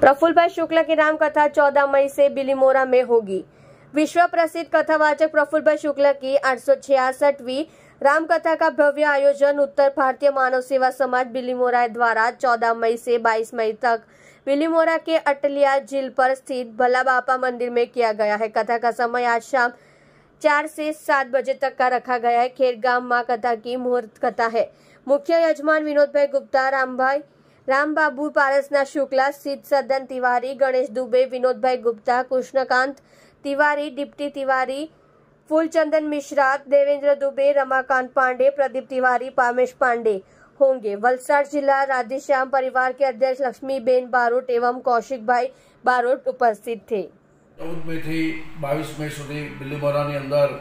प्रफुल्ल भाई शुक्ला की राम कथा चौदह मई से बिलीमोरा में होगी विश्व प्रसिद्ध कथावाचक प्रफुल्ल भाई शुक्ला की आठ सौ छियासठवी रामकथा का भव्य आयोजन उत्तर भारतीय मानव सेवा समाज बिलीमोरा द्वारा 14 मई से 22 मई तक बिलीमोरा के अटलिया झील पर स्थित भला बापा मंदिर में किया गया है कथा का समय आज शाम चार से सात बजे तक का रखा गया है खेरगाम माँ कथा की मुहूर्त कथा है मुख्य यजमान विनोद भाई गुप्ता राम भाई રામબાબુ પારસના શુક્લા સિદ્ધ સદન તિવારી ગણેશ દુબે વિનોદભાઈ ગુપ્તા કૃષ્ણકાંત તિવારી દીપ્તિ તિવારી फूलचंदन मिश्रा देवेंद्र दुबे रमाकांत पांडे प्रदीप तिवारी पामेश पांडे होंगे वलसाड़ जिला राधेश्याम परिवार के अध्यक्ष लक्ष्मी बेन बारोट एवं कौशिक भाई बारोट उपस्थित थे ચૌદ મે થી બાવીસ મે સુધી બિલીમોરાની અંદર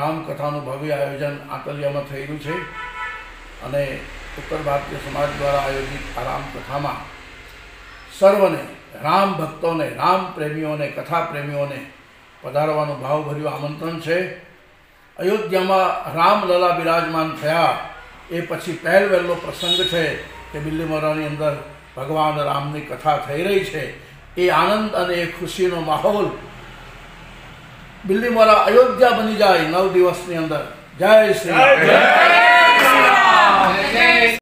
રામકથાનું ભવ્ય આયોજન આકલિયામાં થયેલું છે અને ઉત્તર ભારતીય સમાજ દ્વારા આયોજિત આ રામ સર્વને રામ ભક્તોને રામ પ્રેમીઓને કથા પ્રેમીઓને પધારવાનું ભાવભર્યું આમંત્રણ છે અયોધ્યામાં રામલલા બિરાજમાન થયા એ પછી પહેલ વહેલો પ્રસંગ છે કે બિલ્લીમોરાની અંદર ભગવાન રામની કથા થઈ રહી છે એ આનંદ અને એ ખુશીનો માહોલ બિલ્લીમોરા અયોધ્યા બની જાય નવ દિવસની અંદર જય શ્રી